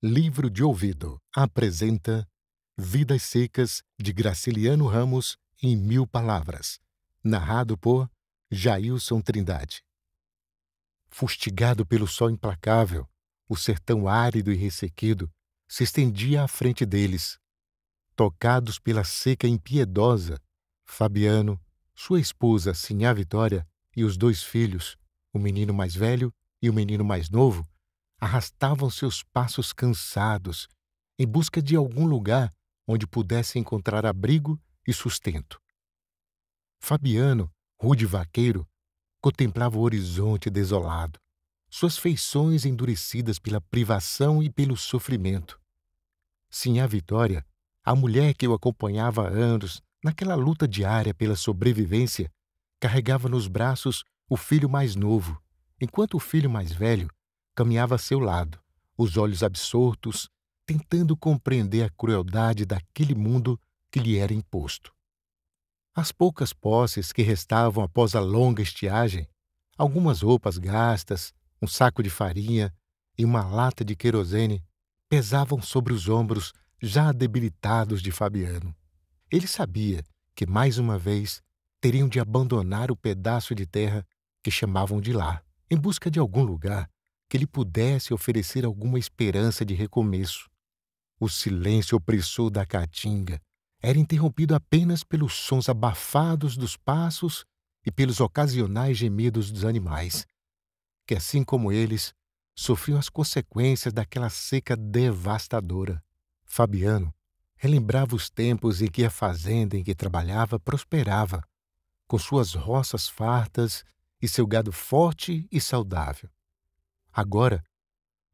Livro de Ouvido apresenta Vidas Secas de Graciliano Ramos em Mil Palavras, narrado por Jailson Trindade. Fustigado pelo sol implacável, o sertão árido e ressequido se estendia à frente deles. Tocados pela seca impiedosa, Fabiano, sua esposa, Sinhá Vitória, e os dois filhos, o menino mais velho e o menino mais novo, arrastavam seus passos cansados em busca de algum lugar onde pudesse encontrar abrigo e sustento. Fabiano, rude vaqueiro, contemplava o horizonte desolado, suas feições endurecidas pela privação e pelo sofrimento. Sinhá Vitória, a mulher que o acompanhava há anos naquela luta diária pela sobrevivência, carregava nos braços o filho mais novo, enquanto o filho mais velho caminhava a seu lado, os olhos absortos, tentando compreender a crueldade daquele mundo que lhe era imposto. As poucas posses que restavam após a longa estiagem, algumas roupas gastas, um saco de farinha e uma lata de querosene, pesavam sobre os ombros já debilitados de Fabiano. Ele sabia que, mais uma vez, teriam de abandonar o pedaço de terra que chamavam de lá em busca de algum lugar que lhe pudesse oferecer alguma esperança de recomeço. O silêncio opressor da caatinga era interrompido apenas pelos sons abafados dos passos e pelos ocasionais gemidos dos animais, que, assim como eles, sofriam as consequências daquela seca devastadora. Fabiano relembrava os tempos em que a fazenda em que trabalhava prosperava, com suas roças fartas e seu gado forte e saudável. Agora,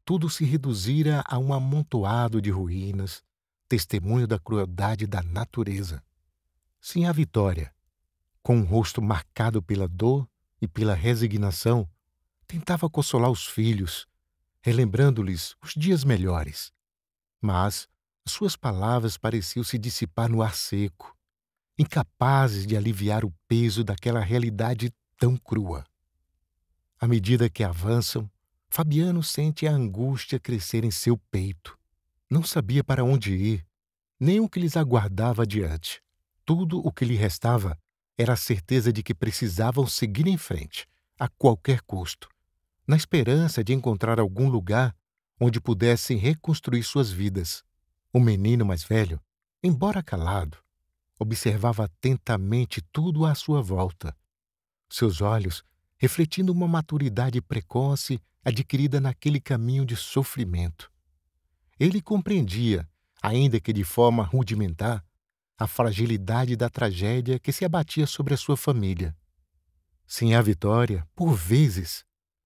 tudo se reduzira a um amontoado de ruínas, testemunho da crueldade da natureza. Sim, a Vitória, com um rosto marcado pela dor e pela resignação, tentava consolar os filhos, relembrando-lhes os dias melhores. Mas suas palavras pareciam se dissipar no ar seco, incapazes de aliviar o peso daquela realidade tão crua. À medida que avançam, Fabiano sente a angústia crescer em seu peito. Não sabia para onde ir, nem o que lhes aguardava adiante. Tudo o que lhe restava era a certeza de que precisavam seguir em frente, a qualquer custo, na esperança de encontrar algum lugar onde pudessem reconstruir suas vidas. O menino mais velho, embora calado, observava atentamente tudo à sua volta. Seus olhos refletindo uma maturidade precoce adquirida naquele caminho de sofrimento. Ele compreendia, ainda que de forma rudimentar, a fragilidade da tragédia que se abatia sobre a sua família. Sem a vitória, por vezes,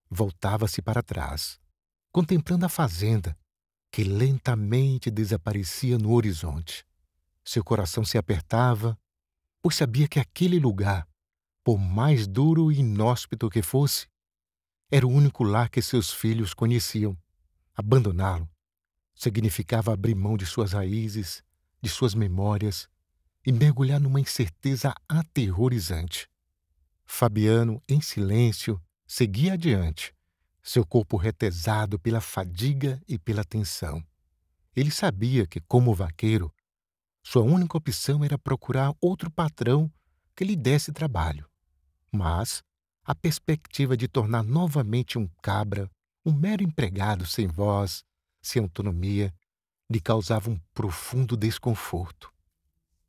voltava-se para trás, contemplando a fazenda, que lentamente desaparecia no horizonte. Seu coração se apertava, pois sabia que aquele lugar, por mais duro e inóspito que fosse, era o único lar que seus filhos conheciam. Abandoná-lo significava abrir mão de suas raízes, de suas memórias e mergulhar numa incerteza aterrorizante. Fabiano, em silêncio, seguia adiante, seu corpo retesado pela fadiga e pela tensão. Ele sabia que, como vaqueiro, sua única opção era procurar outro patrão que lhe desse trabalho. Mas a perspectiva de tornar novamente um cabra, um mero empregado sem voz, sem autonomia, lhe causava um profundo desconforto.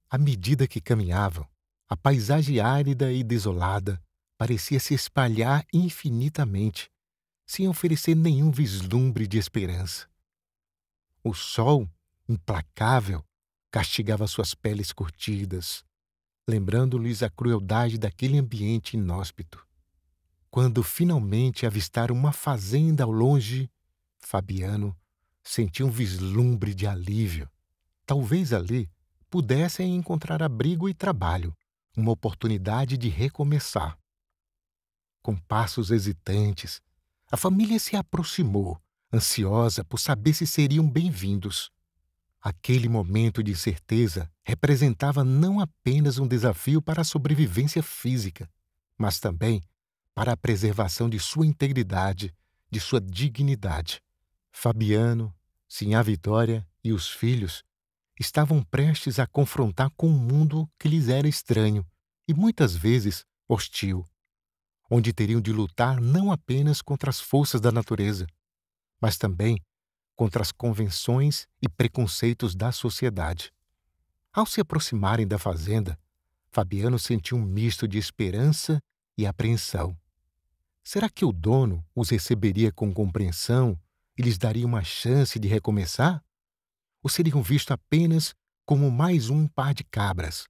À medida que caminhavam, a paisagem árida e desolada parecia se espalhar infinitamente, sem oferecer nenhum vislumbre de esperança. O sol, implacável, castigava suas peles curtidas, lembrando-lhes a crueldade daquele ambiente inóspito. Quando finalmente avistaram uma fazenda ao longe, Fabiano sentiu um vislumbre de alívio. Talvez ali pudessem encontrar abrigo e trabalho, uma oportunidade de recomeçar. Com passos hesitantes, a família se aproximou, ansiosa por saber se seriam bem-vindos. Aquele momento de incerteza representava não apenas um desafio para a sobrevivência física, mas também para a preservação de sua integridade, de sua dignidade. Fabiano, Sinhá Vitória e os filhos estavam prestes a confrontar com um mundo que lhes era estranho e muitas vezes hostil, onde teriam de lutar não apenas contra as forças da natureza, mas também contra as convenções e preconceitos da sociedade. Ao se aproximarem da fazenda, Fabiano sentiu um misto de esperança e apreensão. Será que o dono os receberia com compreensão e lhes daria uma chance de recomeçar? Ou seriam vistos apenas como mais um par de cabras,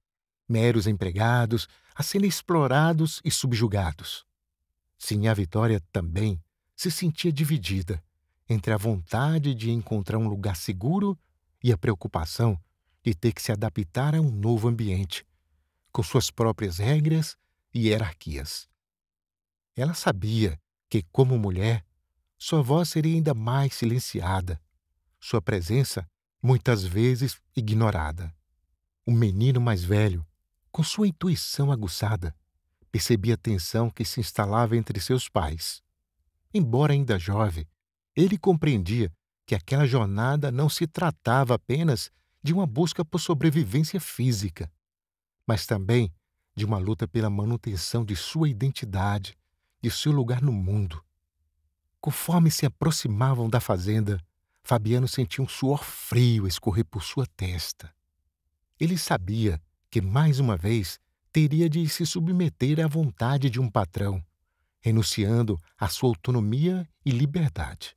meros empregados a serem explorados e subjugados? Sim, a Vitória também se sentia dividida entre a vontade de encontrar um lugar seguro e a preocupação de ter que se adaptar a um novo ambiente, com suas próprias regras e hierarquias. Ela sabia que, como mulher, sua voz seria ainda mais silenciada, sua presença muitas vezes ignorada. O menino mais velho, com sua intuição aguçada, percebia a tensão que se instalava entre seus pais. Embora ainda jovem, ele compreendia que aquela jornada não se tratava apenas de uma busca por sobrevivência física, mas também de uma luta pela manutenção de sua identidade, de seu lugar no mundo. Conforme se aproximavam da fazenda, Fabiano sentia um suor frio escorrer por sua testa. Ele sabia que, mais uma vez, teria de se submeter à vontade de um patrão, renunciando à sua autonomia e liberdade.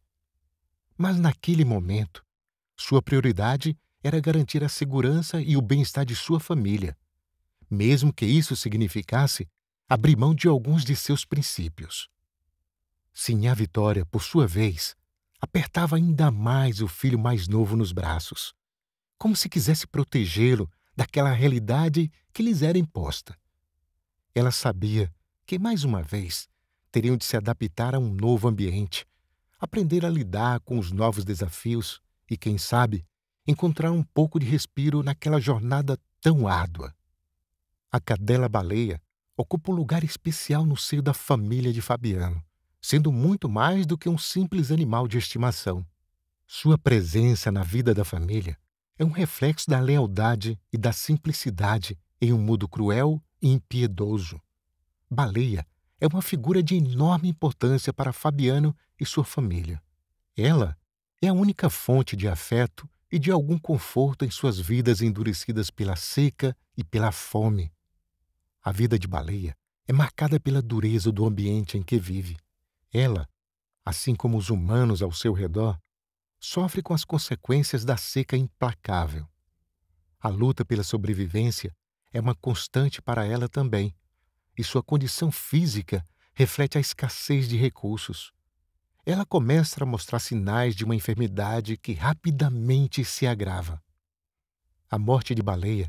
Mas naquele momento, sua prioridade era garantir a segurança e o bem-estar de sua família mesmo que isso significasse abrir mão de alguns de seus princípios. Sinhá Vitória, por sua vez, apertava ainda mais o filho mais novo nos braços, como se quisesse protegê-lo daquela realidade que lhes era imposta. Ela sabia que, mais uma vez, teriam de se adaptar a um novo ambiente, aprender a lidar com os novos desafios e, quem sabe, encontrar um pouco de respiro naquela jornada tão árdua a cadela baleia ocupa um lugar especial no seio da família de Fabiano, sendo muito mais do que um simples animal de estimação. Sua presença na vida da família é um reflexo da lealdade e da simplicidade em um mundo cruel e impiedoso. Baleia é uma figura de enorme importância para Fabiano e sua família. Ela é a única fonte de afeto e de algum conforto em suas vidas endurecidas pela seca e pela fome. A vida de baleia é marcada pela dureza do ambiente em que vive. Ela, assim como os humanos ao seu redor, sofre com as consequências da seca implacável. A luta pela sobrevivência é uma constante para ela também, e sua condição física reflete a escassez de recursos. Ela começa a mostrar sinais de uma enfermidade que rapidamente se agrava. A morte de baleia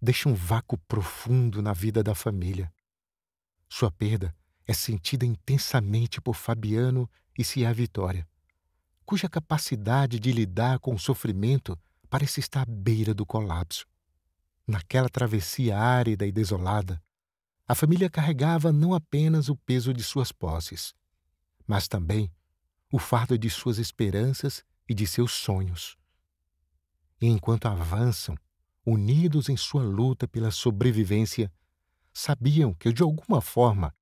deixa um vácuo profundo na vida da família. Sua perda é sentida intensamente por Fabiano e a Vitória, cuja capacidade de lidar com o sofrimento parece estar à beira do colapso. Naquela travessia árida e desolada, a família carregava não apenas o peso de suas posses, mas também o fardo de suas esperanças e de seus sonhos. E enquanto avançam, unidos em sua luta pela sobrevivência, sabiam que, de alguma forma,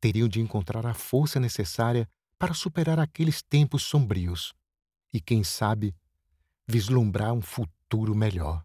teriam de encontrar a força necessária para superar aqueles tempos sombrios e, quem sabe, vislumbrar um futuro melhor.